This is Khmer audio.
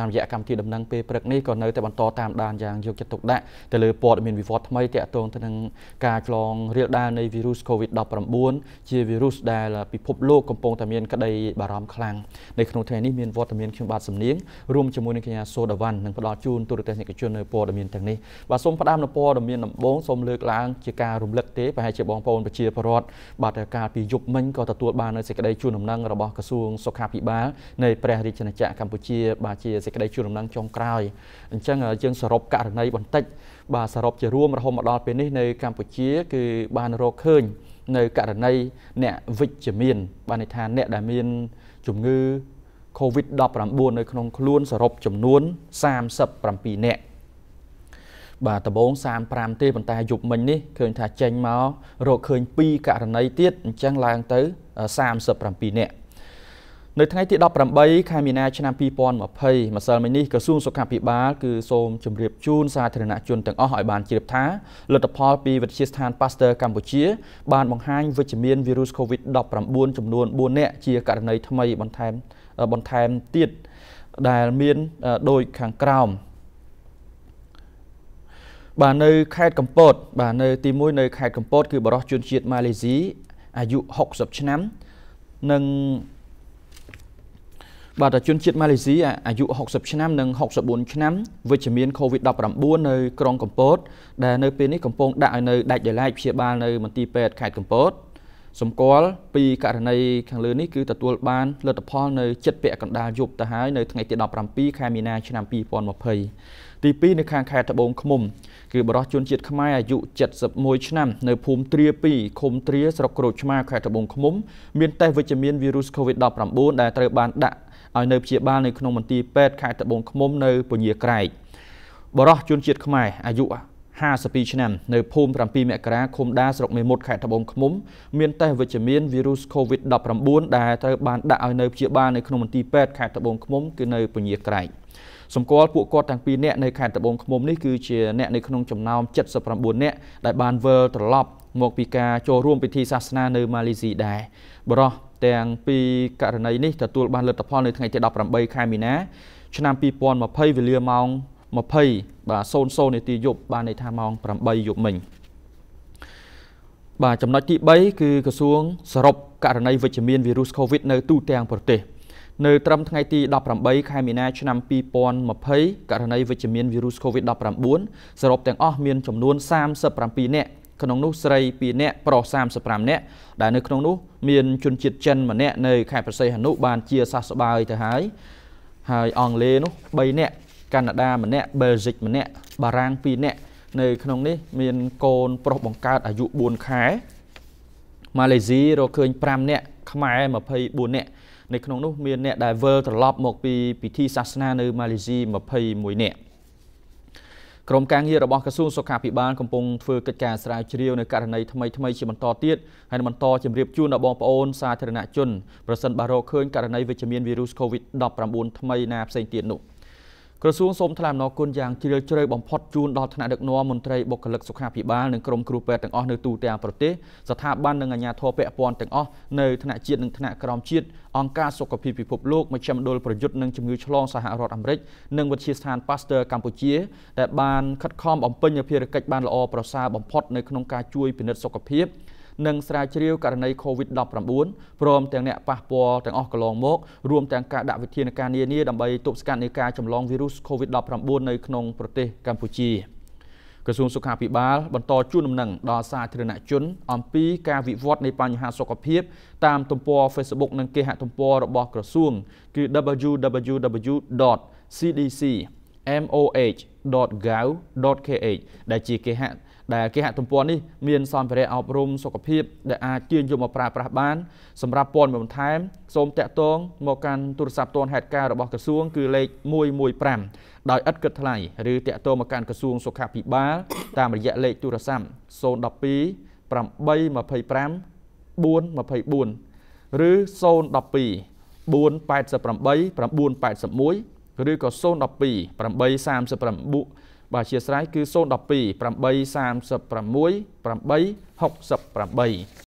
តាមរយៈកម្មវិធីដំណឹងពេលព្រឹកនេះក៏នៅតែបន្តតាមដានយ៉ាងយកចិត្តទុកដាក់ទៅលើព័ត៌មានវិវត្តថ្មីទាក់ទងទៅនឹងការឆ្លង រាលដាលនៃវីរុស COVID-19 ជាវីរុសដែលពិភពលោកកំពុងតែមានក្តីបារម្ភខ្លាំងនៅក្នុងថ្ងៃនេះមានវត្តមានខ្ញុំបាទសំនៀងរួមជាមួយនឹងកញ្ញាសូដាវ៉ាន់នឹងផ្ដល់ជូនទូរទស្សនិកជននៅព័ត៌មានទាំងនេះបាទសូមផ្ដើមនៅព័ត៌មានដំបូងសូមលើកឡើងជាការរំលឹកទេប្រហែលជាបងប្អូនប្រជាពលរដ្ឋបាទកាលពីយប់មិញក៏ទទួលបាននៅសេចក្តីជូនដំណឹងរបស់ក្រសួងសុខាភិបាលនៃព្រះរាជាណាចក្រកម្ពុជាបាទជាសេចសេចក្តីជូនដំណឹងចុងក្រោយអញ្ចឹងយើងសរុបករណីបន្តិច បាទសរុបជារួមរហូតមកដល់ពេលនេះនៅ កម្ពុជាគឺបានរកឃើញនៅករណីអ្នកវិជ្ជមាន បានន័យថាអ្នកដែលមាន ជំងឺ COVID-19 នៅក្នុងខ្លួនសរុបចំនួន37នាក់បាទដំបូង35ទេប៉ុន្តែយប់មិញនេះឃើញថាចេញមករកឃើញ2ករណីទៀតអញ្ចឹងឡើងទៅ37នាក់នៅថ្ងៃទី18ខែមីនាឆ្នាំ2020ម្សិលមិញនេះក្រសួងសុខាភិបាលគឺសូមជម្រាបជូនសាធារណជនទាំងអស់ឲ្យបានជ្រាបថាលទ្ធផលពីវិទ្យាស្ថាន Pasteur កម្ពុជាបានបង្ហាញវិជ្ជមានវីរុស COVID-19 ចំនួន4នាក់ជាករណីថ្មីបន្ថែមបន្ថែមទៀតដែលមានដូចខាងក្រោមបាទនៅខេត្តកំពតបាទនៅទី1នៅខេត្តកំពតគឺបរិសុទ្ធជនជាតិម៉ាឡេស៊ីអាយុ60ឆ្នាំនិងបាទជនជាតិម៉ាឡេស៊ីអាយុ60ឆ្នាំនិង64ឆ្នាំវិជ្ជមាន COVID-19 នៅក្រុងកំពតដែលនៅពេលនេះកំពុងដាក់ឲ្យនៅដាច់ដោយឡែកព្យាបាលនៅមន្ទីរពេទ្យខេត្តកំពតសម្គាល់ពីករណីខាងលើនេះគឺទទួលបានលទ្ធផលនៅចិត្តពាក់កណ្ដាលយប់ទៅហើយនៅថ្ងៃទី17ខែមីនាឆ្នាំ2020ទី2នៅខាងខេត្តត្បូងឃ្មុំគឺបរិសុជនជាតិខ្មែរអាយុ71ឆ្នាំនៅភូមិត្រា2ឃុំត្រាស្រុកក្រូចឆ្មាខេត្តត្បូងឃ្មុំ មានតេស្តវិជ្ជមានវីរុស COVID-19 ដែលត្រូវបានដាក់ឲ្យនៅព្យាបាលនៅក្នុងមន្ទីរពេទ្យខេត្តត្បូងឃ្មុំនៅពញាក្រែកបរិសុជនជាតិខ្មែរអាយុ52ឆ្នាំនៅភូមិ7មករាឃុំដាស្រុកមេមត់ខេត្តត្បូងឃ្មុំមានតេស្តវិជ្ជមានវីរុស COVID-19 ដែលត្រូវបានដាក់ឲ្យនៅព្យាបាលនៅក្នុងមន្ទីរពេទ្យខេត្តត្បូងឃ្មុំគឺនៅពញាក្រែកសម្គាល់ពួកគាត់ទាំងពីរនាក់នៅខេត្តត្បូងឃ្មុំនេះគឺជាអ្នកនៅក្នុងចំណោម79នាក់ដែលបានវិលត្រឡប់មក ពីការចូលរួមពិធីសាសនានៅម៉ាឡេស៊ីដែរបរោះទាំងពីរករណីនេះទទួលបានលទ្ធផលនៅថ្ងៃទី18ខែមីនាឆ្នាំ2020វេលាម៉ោង20បាទ00នាទីយប់បានន័យថាម៉ោង8យប់មិញបាទចំណុចទី3គឺក្រសួងសរុបករណីវិជ្ជមានវីរុស COVID នៅទូទាំងប្រទេស។នៅត្រឹមថ្ងៃទី18ខែមីនាឆ្នាំ2020ករណីវិជ្ជមានវីរុស COVID-19 សរុបទាំងអស់មានចំនួន37នាក់ក្នុងនោះស្រី2នាក់ប្រុស35នាក់ដែលនៅក្នុងនោះមានជនជាតិចិនម្នាក់នៅខេត្តប្រស័យហនុបានជាសះស្បើយទៅហើយហើយអង់គ្លេសនោះ3នាក់កាណាដាម្នាក់ប៊ែលហ្សិកម្នាក់បារាំង2នាក់នៅក្នុងនេះមានកូនប្រុសបង្កើតអាយុ4ខែម៉ាឡេស៊ីរកឃើញ5នាក់ខ្មែរ24នាក់នៅក្នុងនោះមានអ្នកដែលវិលត្រឡប់មកពីពិធីសាសនានៅម៉ាឡេស៊ី21នាក់ក្រមការងាររបស់ក្រសួងសុខាភិបាលកំពុងធ្វើកិច្ចការស្រាវជ្រាវនៅករណីថ្មីថ្មីជាបន្តទៀតហើយបន្តជម្រាបជូនដល់បងប្អូនសាធារណជនប្រសិនបើរកឃើញករណីវិជ្ជមានវីរុស COVID-19 ថ្មីណាផ្សេងទៀតនោះ។ក្រសួងសូមថ្លែងអំណរគុណយ៉ាងជ្រាលជ្រៅបំផុតជូនដល់ថ្នាក់ដឹកនាំមន្ត្រីបុគ្គលិកសុខាភិបាលនិងក្រុមគ្រូពេទ្យទាំងអស់នៅទូទាំងប្រទេសស្ថាប័ននិងអាជ្ញាធរពាក់ព័ន្ធទាំងអស់នៅថ្នាក់ជាតិនិងថ្នាក់ក្រោមជាតិអង្គការសុខភាពពិភពលោកមជ្ឈមណ្ឌលប្រយុទ្ធនឹងជំងឺឆ្លងសហរដ្ឋអាមេរិកនិងវិទ្យាស្ថាន Pasteur កម្ពុជាដែលបានខិតខំបំពេញភារកិច្ចបានល្អប្រសើរបំផុតនៅក្នុងការជួយពិនិត្យសុខភាពនិងស្រាវជ្រាវករណី COVID-19 ព្រមទាំងអ្នកប៉ះពាល់ទាំងអស់កន្លងមករួមទាំងការដាក់វិធានការនានាដើម្បី ទប់ស្កាត់នៃការចម្លងវីរុស COVID-19 នៅក្នុងប្រទេសកម្ពុជាក្រសួងសុខាភិបាលបន្តជូនដំណឹងដល់សាធារណជន អំពីការវិវត្ត នៃបញ្ហាសុខភាព តាមទំព័រ Facebook និងគេហទំព័ររបស់ក្រសួងគឺ www.cdc.moh.gov.kh ដែលជាគេហដែលគេហទំព័រនេះមានសម្ភារៈអប់រំសុខភាពដែលអាចទាញយកមកប្រើប្រាស់បានសម្រាប់ព័ត៌មានបន្ថែមសូមតាក់ទង មកកាន់ទូរស័ព្ទទាន់ហេតុការណ៍របស់ក្រសួងគឺលេខ115ដោយឥតគិតថ្លៃឬតាក់ទងមកកាន់ក្រសួងសុខាភិបាលតាមរយៈលេខទូរស័ព្ទ012 825 424ឬ012 488 981ឬក៏012 839បាទអធិស្ស្រ័យគឺ012 836 868